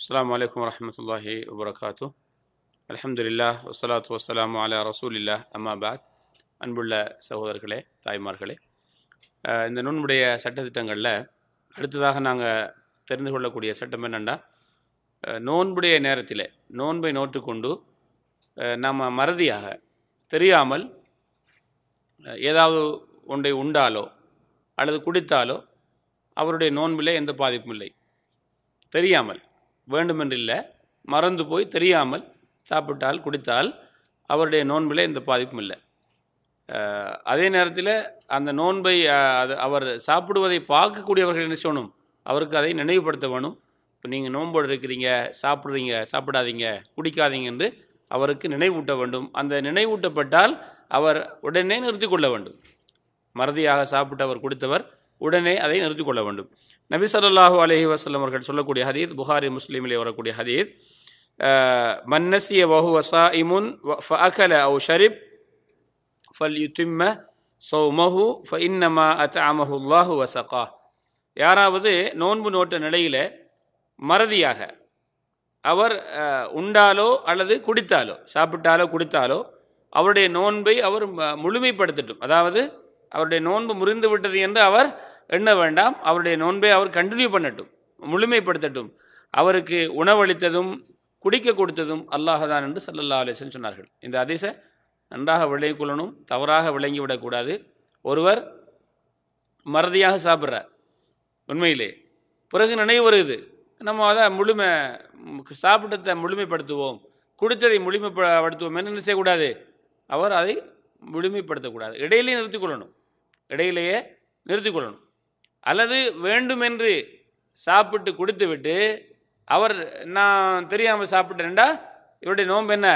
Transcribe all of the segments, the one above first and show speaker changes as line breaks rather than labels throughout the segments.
அஸ்லாம் வலைக்கம் வரமத்துல்லாஹி வபரகாத்து அலமதுல்லா வசலாத்து வசலாம் அலா ரசூலில்லா அம்மாபாத் அன்புள்ள சகோதரர்களே தாய்மார்களே இந்த நுண்முடைய சட்டத்திட்டங்களில் அடுத்ததாக நாங்கள் தெரிந்து கொள்ளக்கூடிய சட்டம் என்னென்னா நோன்புடைய நேரத்தில் நோன்பை நோட்டுக்கொண்டு நம்ம மறதியாக தெரியாமல் ஏதாவது ஒன்றை உண்டாலோ அல்லது குடித்தாலோ அவருடைய நோன்பிலே எந்த பாதிப்பும் இல்லை தெரியாமல் வேண்டுமென்றில்லை மறந்து போய் தெரியாமல் சாப்பிட்டால் குடித்தால் அவருடைய நோன்பில் எந்த பாதிப்பும் இல்லை அதே நேரத்தில் அந்த நோன்பை அது அவர் சாப்பிடுவதை பார்க்கக்கூடியவர்கள் என்ன செய்யணும் அவருக்கு அதை நினைவுபடுத்த வேணும் இப்போ நீங்கள் நோன்போடு இருக்கிறீங்க சாப்பிட்றீங்க சாப்பிடாதீங்க குடிக்காதீங்க என்று அவருக்கு நினைவூட்ட வேண்டும் அந்த நினைவூட்டப்பட்டால் அவர் உடனே நிறுத்தி கொள்ள வேண்டும் மறதியாக சாப்பிட்டு அவர் கொடுத்தவர் உடனே அதை நிறுத்திக் கொள்ள வேண்டும் நபி சல்லாஹூ அலஹி வசல்லம் அவர்கள் சொல்லக்கூடிய ஹதீத் புகாரி முஸ்லீமிலே வரக்கூடிய ஹதீத் மன்னசிய வஹு வசா இமுன் அவு ஷரிப் ஃபல் யுத்திம்ம சௌமஹு ஃப இன்னமா அத் அமஹுல்லாஹு வசகா யாராவது நோன்பு நோட்ட நிலையில் மறதியாக அவர் உண்டாலோ அல்லது குடித்தாலோ சாப்பிட்டாலோ குடித்தாலோ அவருடைய நோன்பை அவர் முழுமைப்படுத்தட்டும் அதாவது அவருடைய நோன்பு முறிந்து விட்டது என்று அவர் எண்ண வேண்டாம் அவருடைய நோன்பை அவர் கண்டினியூ பண்ணட்டும் முழுமைப்படுத்தட்டும் அவருக்கு உணவளித்ததும் குடிக்க கொடுத்ததும் அல்லாஹதான் என்று சல்லல்லா அலிசன் சொன்னார்கள் இந்த அதிச நன்றாக விளங்கிக் கொள்ளணும் தவறாக விளங்கிவிடக்கூடாது ஒருவர் மறதியாக சாப்பிட்றார் உண்மையிலே பிறகு நினைவு வருது நம்ம அதை முழுமை சாப்பிட்டத்தை முழுமைப்படுத்துவோம் கொடுத்ததை முழுமைப்படுத்துவோம் என்ன செய்யக்கூடாது அவர் அதை முழுமைப்படுத்தக்கூடாது இடையிலேயே நிறுத்திக்கொள்ளணும் இடையிலேயே நிறுத்தி கொள்ளணும் அல்லது வேண்டுமென்று சாப்பிட்டு கொடுத்துவிட்டு அவர் நான் தெரியாமல் சாப்பிட்டேன்டா இவருடைய நோன்பு என்ன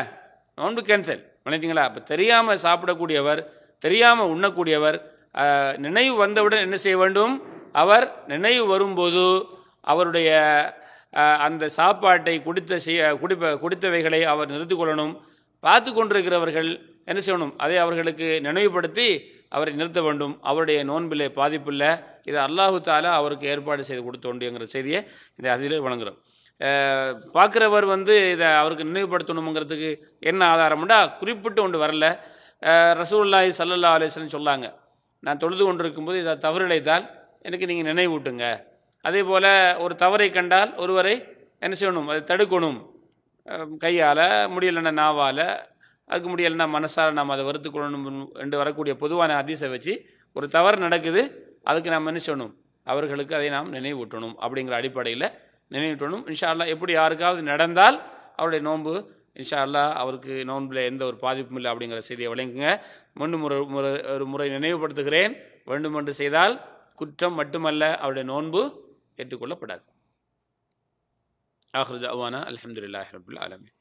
நோன்பு கேன்சல் நினைச்சிங்களா அப்போ தெரியாமல் சாப்பிடக்கூடியவர் தெரியாமல் உண்ணக்கூடியவர் நினைவு வந்தவுடன் என்ன செய்ய வேண்டும் அவர் நினைவு வரும்போது அவருடைய அந்த சாப்பாட்டை குடித்த செய்ய குடிப்ப குடித்தவைகளை அவர் நிறுத்தி கொள்ளணும் பார்த்து கொண்டிருக்கிறவர்கள் என்ன செய்யணும் அதை அவர்களுக்கு நினைவுபடுத்தி அவரை நிறுத்த வேண்டும் அவருடைய நோன்பில் பாதிப்பில்லை இதை அல்லாஹு தாலா அவருக்கு ஏற்பாடு செய்து கொடுத்தோண்டுங்கிற செய்தியை இந்த அதிலே வழங்குறோம் பார்க்குறவர் வந்து இதை அவருக்கு நினைவுபடுத்தணுங்கிறதுக்கு என்ன ஆதாரம்டா குறிப்பிட்டு ஒன்று வரல ரசூல்லாய் சல்லல்லா அலிஸ்லன்னு சொல்லாங்க நான் தொழுது கொண்டிருக்கும்போது இதை தவறு இழைத்தால் எனக்கு நீங்கள் நினைவூட்டுங்க அதே போல் ஒரு தவறை கண்டால் ஒருவரை என்ன செய்யணும் அதை தடுக்கணும் கையால் முடியலைன்னா நாவால் அதுக்கு முடியலைன்னா மனசால் நம்ம அதை வருத்துக்கொள்ளணும் என்று வரக்கூடிய பொதுவான அதிசை வச்சு ஒரு தவறு நடக்குது அதுக்கு நாம் என்ன செய்யணும் அவர்களுக்கு அதை நாம் நினைவூட்டணும் அப்படிங்கிற அடிப்படையில் நினைவூட்டணும் இன்ஷா எப்படி யாருக்காவது நடந்தால் அவருடைய நோன்பு இன்ஷா அவருக்கு நோன்பில் எந்த ஒரு பாதிப்பும் இல்லை அப்படிங்கிற செய்தியை வழங்குங்க மீண்டும் முறை முறை ஒரு முறை நினைவுபடுத்துகிறேன் வேண்டுமென்று செய்தால் குற்றம் மட்டுமல்ல அவருடைய நோன்பு ஏற்றுக்கொள்ளப்படாது ஆஹ்ரத் அவானா அலமதுல்லாஹ் ரபுல் ஆலமின்